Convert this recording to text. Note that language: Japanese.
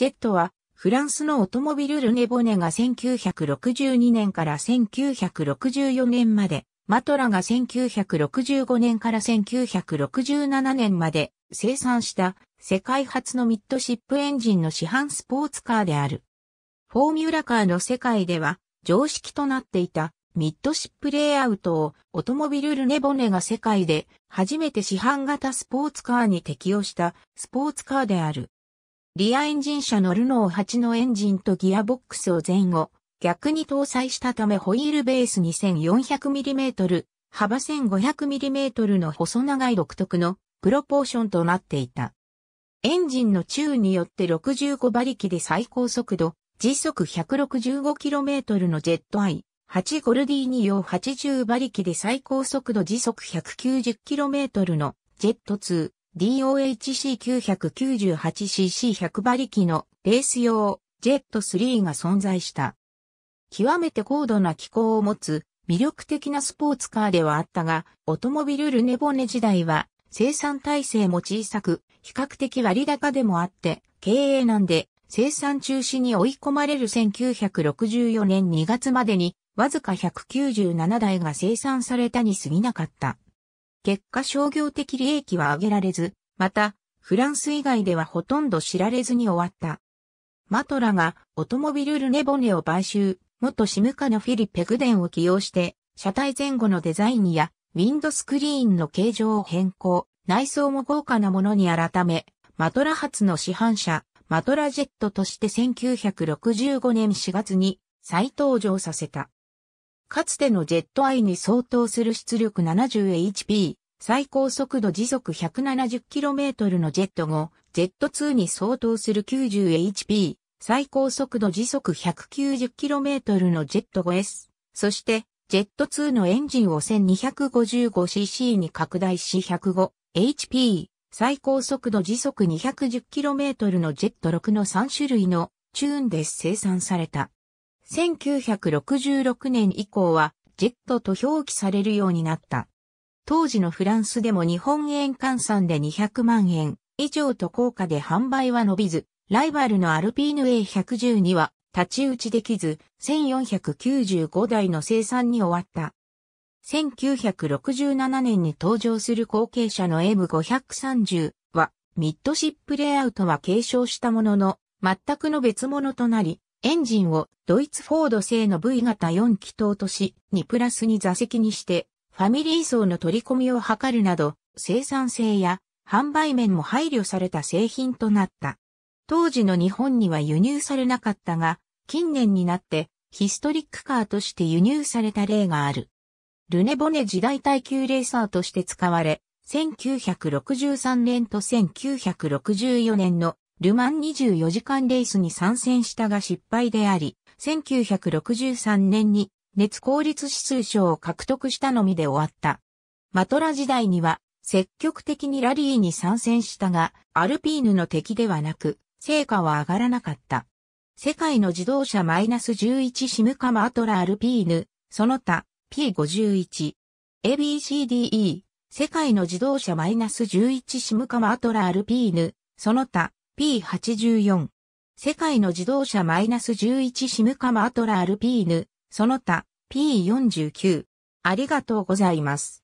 ジェットは、フランスのオトモビルルネボネが1962年から1964年まで、マトラが1965年から1967年まで生産した世界初のミッドシップエンジンの市販スポーツカーである。フォーミュラカーの世界では常識となっていたミッドシップレイアウトをオトモビルルネボネが世界で初めて市販型スポーツカーに適用したスポーツカーである。リアエンジン車のルノー8のエンジンとギアボックスを前後、逆に搭載したためホイールベース 2400mm、幅 1500mm の細長い独特のプロポーションとなっていた。エンジンの宙によって65馬力で最高速度、時速 165km のジェットアイ、8ゴルディーニ用80馬力で最高速度時速 190km のジェット2、DOHC998cc100 馬力のレース用ジェット3が存在した。極めて高度な機構を持つ魅力的なスポーツカーではあったが、オトモビルルネボネ時代は生産体制も小さく、比較的割高でもあって、経営難で生産中止に追い込まれる1964年2月までにわずか197台が生産されたに過ぎなかった。結果商業的利益は上げられず、また、フランス以外ではほとんど知られずに終わった。マトラがオトモビル・ルネボネを買収、元シムカのフィリペグデンを起用して、車体前後のデザインやウィンドスクリーンの形状を変更、内装も豪華なものに改め、マトラ発の市販車、マトラジェットとして1965年4月に再登場させた。かつてのジェットアイに相当する出力 70HP、最高速度時速 170km のジェット5、ト2に相当する 90HP、最高速度時速 190km のジェット 5S、そしてジェット2のエンジンを 1255cc に拡大し 105HP、最高速度時速 210km のジェット6の3種類のチューンで生産された。1966年以降はジェットと表記されるようになった。当時のフランスでも日本円換算で200万円以上と高価で販売は伸びず、ライバルのアルピーヌ A110 には立ち打ちできず、1495台の生産に終わった。1967年に登場する後継者の M530 は、ミッドシップレイアウトは継承したものの、全くの別物となり、エンジンをドイツフォード製の V 型4気筒とし、2プラス2座席にして、ファミリー層の取り込みを図るなど、生産性や販売面も配慮された製品となった。当時の日本には輸入されなかったが、近年になってヒストリックカーとして輸入された例がある。ルネボネ時代耐久レーサーとして使われ、1963年と1964年のルマン24時間レースに参戦したが失敗であり、1963年に熱効率指数賞を獲得したのみで終わった。マトラ時代には積極的にラリーに参戦したが、アルピーヌの敵ではなく、成果は上がらなかった。世界の自動車マイナス11シムカマアトラアルピーヌ、その他 P51、ABCDE、世界の自動車マイナス11シムカマアトラアルピーヌ、その他 P84。世界の自動車 -11 シムカマアトラアルピーヌ、その他 P49。ありがとうございます。